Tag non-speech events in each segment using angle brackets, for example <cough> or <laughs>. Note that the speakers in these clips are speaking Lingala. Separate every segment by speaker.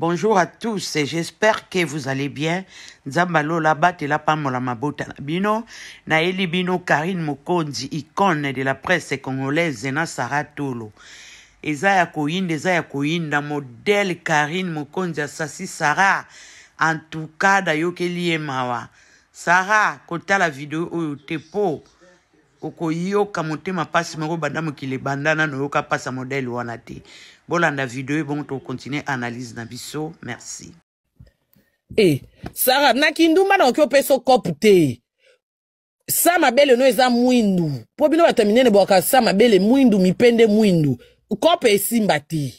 Speaker 1: Bonjour à tous et j'espère que vous allez bien. Nzambalo Labat et la Pamola Mabota Bino. Na elibino Karine Mokondi, icône de la presse congolaise, Zena Sarah Tolo. eza ya koyinda eza ya koyinda modèle karine tout asasi sara yo ke ye mawa kota la vidéo ou te okoyoka motema mpasi moko banda mokili ebanda nano oyoka mpasa modele wana te bolanda video ye bongo tokocontinue analyse na biso merci e hey, sara na kindumba nakoki opesa okope
Speaker 2: te sa mabele no eza mwindu mpo bino bato ya minene bwaka sa mabele mwindu mipende mwindu kope esimba te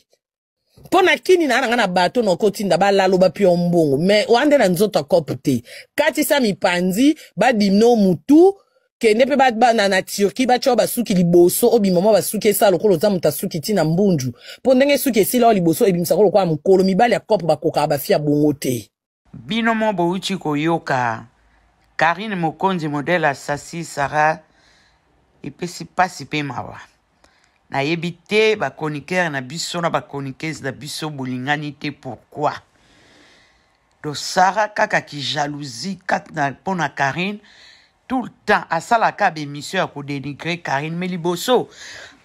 Speaker 2: mpo na kini na nanga na bato na kotinda balalo bapio mbongo me wana nde na nzoto akope te katisa mipanzi badimno mutu kende mpe bana na turki batya oyo basuki liboso obima mwa basuki esala lokola oza moto asuki ntina mbunju mpo ndenge suki esila oyo liboso ebimisaka lokola mokolo mibali ya kopo bakokaka bafi ya bongo te
Speaker 1: bino mo bouti koyoka karine mokonzi modele asasi sara epesi mpasi mpe mawa nayebi te bachroniqere na biso na bachroniqese na biso bolingani te pourkui do sara kaka kijalousie mpona karine tout le temps asalaka bémission ya kodénigre karine me liboso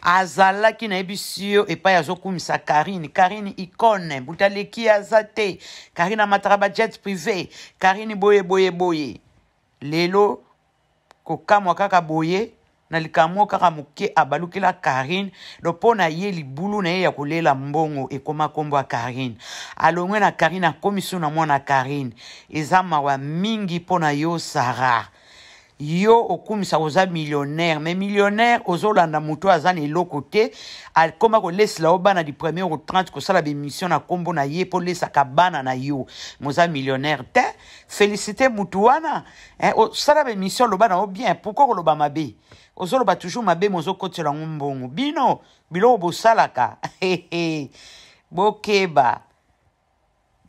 Speaker 1: azalaki na yebi sio epai azokumisa karine karine icone butaleki aza te karine amataka bajet privé karine boye boye boye lelo kokamwa kaka boye na likambo oyo kaka moke abalukela karine lo mpo na ye libulu na ye ya kolela mbongo ekóma nkombo ya karine alongwe na karine akómi so na mwana karine eza mawa mingi mpo na yo sara yo okumisa oza millionnaire mais millionnaire ozolanda moto aza na eloko te la kolesela yo bana dipremier ko 30 kosala bémission na kombo na ye police lesaka na yo moza millionnaire te félicité motu wana eh, osala obien. Pourquoi na yo bien pourkoi koloba mabe ozoloba toujours mabe mozokotela la mbongo bino biloko bosalaka <laughs> bokeba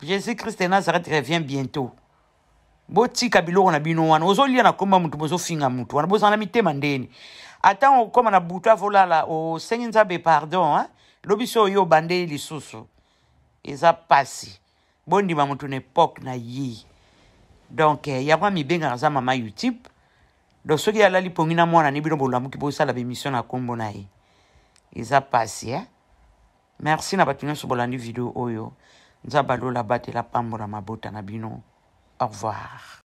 Speaker 1: jésus christ de nazareth revient bientôt botika biloko na bino wana ozolia na komba mutu bozofinga mutu wana bozala na mitema ndeni ata okóma na butu avolala osengi nzambe pardon eh? lobi so oyo obandeli lisusu eza pasi bondima mutu na epoke na ye donk eh, yango amibengaka za mama youtube don soki alali pongi na mwana ni bino bolamuki bosala bemission na nkombo na ye eza pasi eh? merci na bato nyonso bolandi video oyo nzambe alola batela pambola mabota na bino Au revoir.